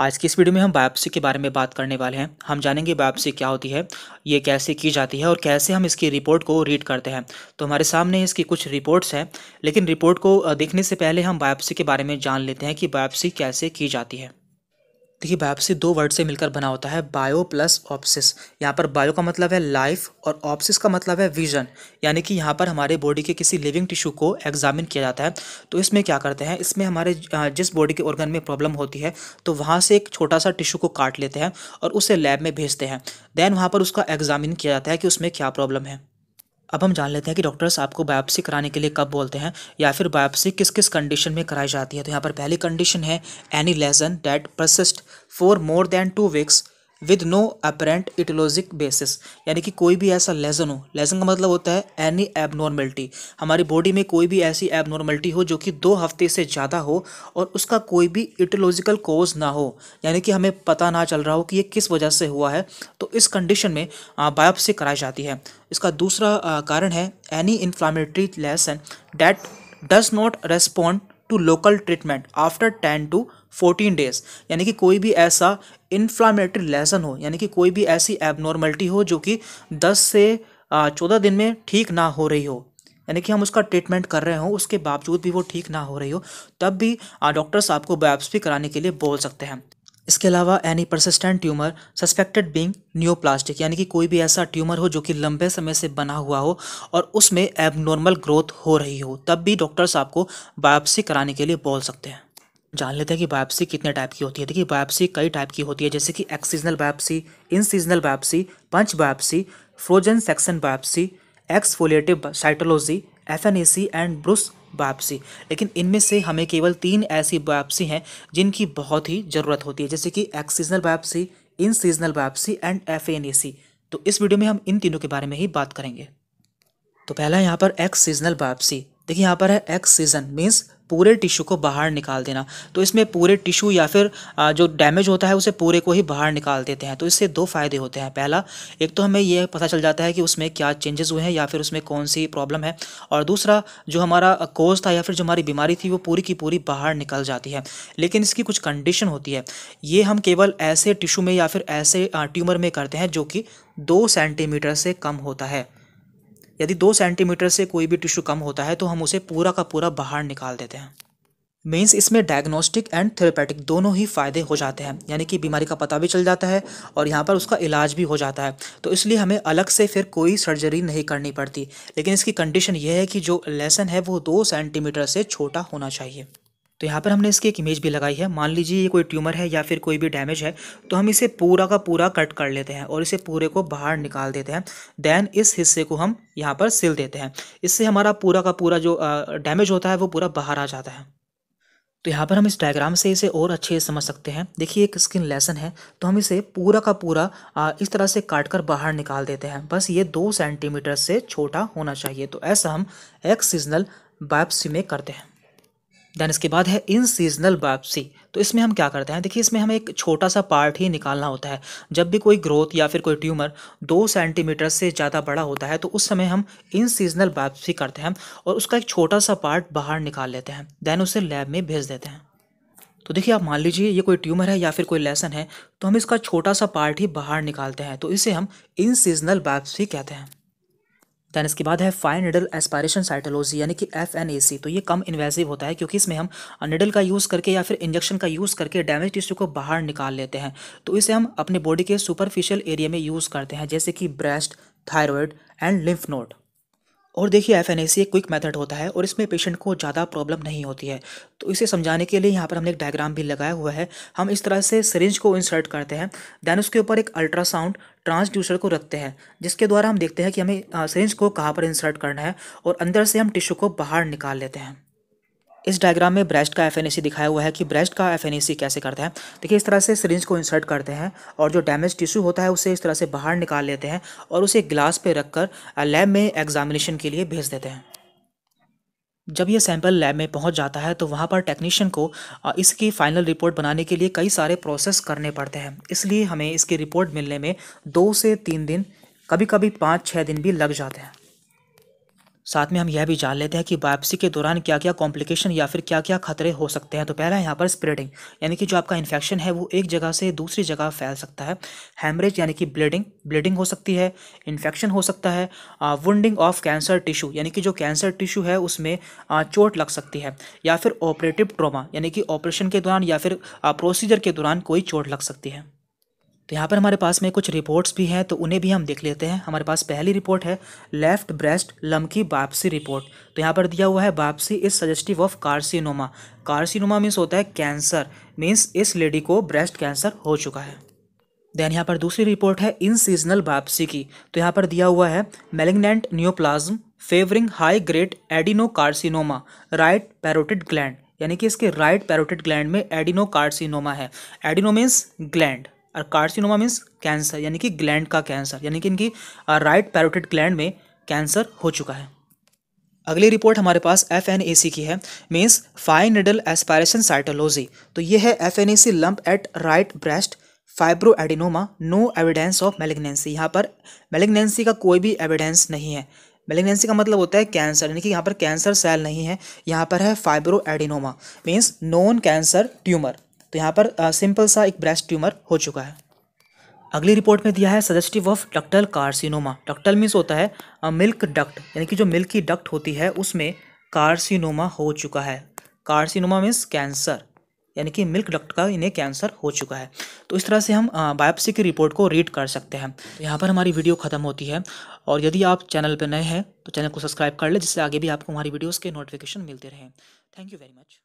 आज की इस वीडियो में हम बायोप्सी के बारे में बात करने वाले हैं हम जानेंगे बायोप्सी क्या होती है ये कैसे की जाती है और कैसे हम इसकी रिपोर्ट को रीड करते हैं तो हमारे सामने इसकी कुछ रिपोर्ट्स हैं लेकिन रिपोर्ट को देखने से पहले हम बायोप्सी के बारे में जान लेते हैं कि बायोप्सी कैसे की जाती है देखिए बायोप्सी दो वर्ड से मिलकर बना होता है बायो प्लस ऑप्सिस यहाँ पर बायो का मतलब है लाइफ और ऑप्सिस का मतलब है विजन यानी कि यहाँ पर हमारे बॉडी के किसी लिविंग टिश्यू को एग्जामिन किया जाता है तो इसमें क्या करते हैं इसमें हमारे जिस बॉडी के ऑर्गन में प्रॉब्लम होती है तो वहाँ से एक छोटा सा टिश्यू को काट लेते हैं और उसे लैब में भेजते हैं देन वहाँ पर उसका एग्जामिन किया जाता है कि उसमें क्या प्रॉब्लम है अब हम जान लेते हैं कि डॉक्टर्स आपको बायोप्सी कराने के लिए कब बोलते हैं या फिर बायोप्सी किस किस कंडीशन में कराई जाती है तो यहाँ पर पहली कंडीशन है any lesion that persist for more than two weeks with no apparent etiologic basis यानी कि कोई भी ऐसा लेजन हो लेजन का मतलब होता है एनी एबनॉर्मेलिटी हमारी बॉडी में कोई भी ऐसी एबनॉर्मेलिटी हो जो कि दो हफ्ते से ज़्यादा हो और उसका कोई भी इटोलॉजिकल कोज ना हो यानी कि हमें पता ना चल रहा हो कि ये किस वजह से हुआ है तो इस कंडीशन में बायोप्सी कराई जाती है इसका दूसरा कारण है any inflammatory lesion that does not respond to local treatment after ten to fourteen days यानी कि कोई भी ऐसा इन्फ्लामेटरी लेसन हो यानी कि कोई भी ऐसी एबनॉर्मलिटी हो जो कि दस से चौदह दिन में ठीक ना हो रही हो यानी कि हम उसका ट्रीटमेंट कर रहे हों उसके बावजूद भी वो ठीक ना हो रही हो तब भी डॉक्टर्स आपको बायोप्सी कराने के लिए बोल सकते हैं इसके अलावा any persistent tumour suspected being neoplastic यानी कि कोई भी ऐसा ट्यूमर हो जो कि लंबे समय से बना हुआ हो और उसमें एबनॉर्मल ग्रोथ हो रही हो तब भी डॉक्टर्स आपको बायोप्सी कराने के लिए बोल सकते हैं जान लेते हैं कि बायोप्सी कितने टाइप की होती है देखिए बायोप्सी कई टाइप की होती है जैसे कि excisional biopsy incisional biopsy punch biopsy frozen section biopsy exfoliative cytology F N and brush biopsy लेकिन इनमें से हमें केवल तीन ऐसी वापसी हैं जिनकी बहुत ही ज़रूरत होती है जैसे कि excisional biopsy incisional biopsy and F तो इस वीडियो में हम इन तीनों के बारे में ही बात करेंगे तो पहला यहाँ पर एक्स सीजनल वापसी देखिए यहाँ पर है एक्स सीजन मीन्स पूरे टिश्यू को बाहर निकाल देना तो इसमें पूरे टिश्यू या फिर जो डैमेज होता है उसे पूरे को ही बाहर निकाल देते हैं तो इससे दो फ़ायदे होते हैं पहला एक तो हमें यह पता चल जाता है कि उसमें क्या चेंजेस हुए हैं या फिर उसमें कौन सी प्रॉब्लम है और दूसरा जो हमारा कोज था या फिर जो हमारी बीमारी थी वो पूरी की पूरी बाहर निकल जाती है लेकिन इसकी कुछ कंडीशन होती है ये हम केवल ऐसे टिशू में या फिर ऐसे ट्यूमर में करते हैं जो कि दो सेंटीमीटर से कम होता है यदि दो सेंटीमीटर से कोई भी टिश्यू कम होता है तो हम उसे पूरा का पूरा बाहर निकाल देते हैं मीन्स इसमें डायग्नोस्टिक एंड थेरेपेटिक दोनों ही फ़ायदे हो जाते हैं यानी कि बीमारी का पता भी चल जाता है और यहाँ पर उसका इलाज भी हो जाता है तो इसलिए हमें अलग से फिर कोई सर्जरी नहीं करनी पड़ती लेकिन इसकी कंडीशन यह है कि जो लेसन है वो दो सेंटीमीटर से छोटा होना चाहिए तो यहाँ पर हमने इसकी एक इमेज भी लगाई है मान लीजिए ये कोई ट्यूमर है या फिर कोई भी डैमेज है तो हम इसे पूरा का पूरा कट कर लेते हैं और इसे पूरे को बाहर निकाल देते हैं देन इस हिस्से को हम यहाँ पर सिल देते हैं इससे हमारा पूरा का पूरा जो डैमेज होता है वो पूरा बाहर आ जाता है तो यहाँ पर हम इस डायग्राम से इसे और अच्छे समझ सकते हैं देखिए एक स्किन लेसन है तो हम इसे पूरा का पूरा इस तरह से काट कर बाहर निकाल देते हैं बस ये दो सेंटीमीटर से छोटा होना चाहिए तो ऐसा हम एक्स सीजनल बायोप्सी में करते हैं देन इसके बाद है इन सीजनल वापसी तो इसमें हम क्या करते हैं देखिए इसमें हमें एक छोटा सा पार्ट ही निकालना होता है जब भी कोई ग्रोथ या फिर कोई ट्यूमर दो सेंटीमीटर से ज़्यादा बड़ा होता है तो उस समय हम इन सीजनल वापसी करते हैं और उसका एक छोटा सा पार्ट बाहर निकाल लेते हैं देन उसे लैब में भेज देते हैं तो देखिए आप मान लीजिए ये कोई ट्यूमर है या फिर कोई लेसन है तो हम इसका छोटा सा पार्ट ही बाहर निकालते हैं तो इसे हम इन सीजनल वापसी कहते हैं दैन इसके बाद है फाइन निडल एस्पायरेशन साइटोलॉजी यानी कि एफ एन ए सी तो ये कम इन्वेसिव होता है क्योंकि इसमें हम निडल का यूज़ करके या फिर इंजेक्शन का यूज़ करके डैमेज टिश्यू को बाहर निकाल लेते हैं तो इसे हम अपने बॉडी के सुपरफिशियल एरिया में यूज़ करते हैं जैसे कि breast thyroid and lymph node और देखिए एफ एन ए सी एक क्विक मेथड होता है और इसमें पेशेंट को ज़्यादा प्रॉब्लम नहीं होती है तो इसे समझाने के लिए यहाँ पर हमने एक डायग्राम भी लगाया हुआ है हम इस तरह से सरेंज को इंसर्ट करते हैं दैन उसके ऊपर एक अल्ट्रासाउंड ट्रांसड्यूसर को रखते हैं जिसके द्वारा हम देखते हैं कि हमें सरेंज को कहाँ पर इंसर्ट करना है और अंदर से हम टिश्यू को बाहर निकाल लेते हैं इस डायग्राम में ब्रेस्ट का एफ दिखाया हुआ है कि ब्रेस्ट का एफ कैसे करते हैं देखिए इस तरह से सरिंज को इंसर्ट करते हैं और जो डैमेज टिश्यू होता है उसे इस तरह से बाहर निकाल लेते हैं और उसे ग्लास पे रखकर लैब में एग्जामिनेशन के लिए भेज देते हैं जब ये सैंपल लैब में पहुंच जाता है तो वहाँ पर टेक्नीशियन को इसकी फाइनल रिपोर्ट बनाने के लिए कई सारे प्रोसेस करने पड़ते हैं इसलिए हमें इसकी रिपोर्ट मिलने में दो से तीन दिन कभी कभी पाँच छः दिन भी लग जाते हैं साथ में हम यह भी जान लेते हैं कि वापसी के दौरान क्या क्या कॉम्प्लिकेशन या फिर क्या क्या खतरे हो सकते हैं तो पहला यहाँ पर स्प्रेडिंग यानी कि जो आपका इन्फेक्शन है वो एक जगह से दूसरी जगह फैल सकता है हेमरेज यानी कि ब्लीडिंग ब्लीडिंग हो सकती है इन्फेक्शन हो सकता है वुंडिंग ऑफ कैंसर टिश्यू यानी कि जो कैंसर टिश्यू है उसमें चोट लग सकती है या फिर ऑपरेटिव ट्रोमा यानी कि ऑपरेशन के दौरान या फिर प्रोसीजर के दौरान कोई चोट लग सकती है तो यहाँ पर हमारे पास में कुछ रिपोर्ट्स भी हैं तो उन्हें भी हम देख लेते हैं हमारे पास पहली रिपोर्ट है लेफ्ट ब्रेस्ट लम की वापसी रिपोर्ट तो यहाँ पर दिया हुआ है biopsy is suggestive of carcinoma carcinoma means होता है कैंसर मीन्स इस लेडी को ब्रेस्ट कैंसर हो चुका है देन यहाँ पर दूसरी रिपोर्ट है इन सीजनल वापसी की तो यहाँ पर दिया हुआ है malignant neoplasm favouring high grade adenocarcinoma right parotid gland यानी कि इसके राइट पैरोटिड ग्लैंड में एडिनो कार्सिनोमा है एडिनो मीन्स ग्लैंड और कार्सिनोमा मीन्स कैंसर यानी कि ग्लैंड का कैंसर यानी कि इनकी राइट पैरोटिड ग्लैंड में कैंसर हो चुका है अगली रिपोर्ट हमारे पास एफ एन ए सी की है means fine needle aspiration cytology तो ये है F N A C lump at right breast fibroadenoma no evidence of malignancy यहाँ पर मेलेग्नेंसी का कोई भी एविडेंस नहीं है मेलेग्नेंसी का मतलब होता है कैंसर यानी कि यहाँ पर कैंसर सेल नहीं है यहाँ पर है fibroadenoma means non cancer tumour तो यहाँ पर सिंपल सा एक ब्रेस्ट ट्यूमर हो चुका है अगली रिपोर्ट में दिया है suggestive of ductal carcinoma ductal means होता है मिल्क डक्ट यानी कि जो मिल्क की डक्ट होती है उसमें कार्सिनोमा हो चुका है कार्सिनोमा मीन्स कैंसर यानी कि मिल्क डक्ट का इन्हें कैंसर हो चुका है तो इस तरह से हम बायोप्सी की रिपोर्ट को रीड कर सकते हैं तो यहाँ पर हमारी वीडियो ख़त्म होती है और यदि आप चैनल पर नए हैं तो चैनल को सब्सक्राइब कर लें जिससे आगे भी आपको हमारी वीडियोज़ के नोटिफिकेशन मिलते रहें थैंक यू वेरी मच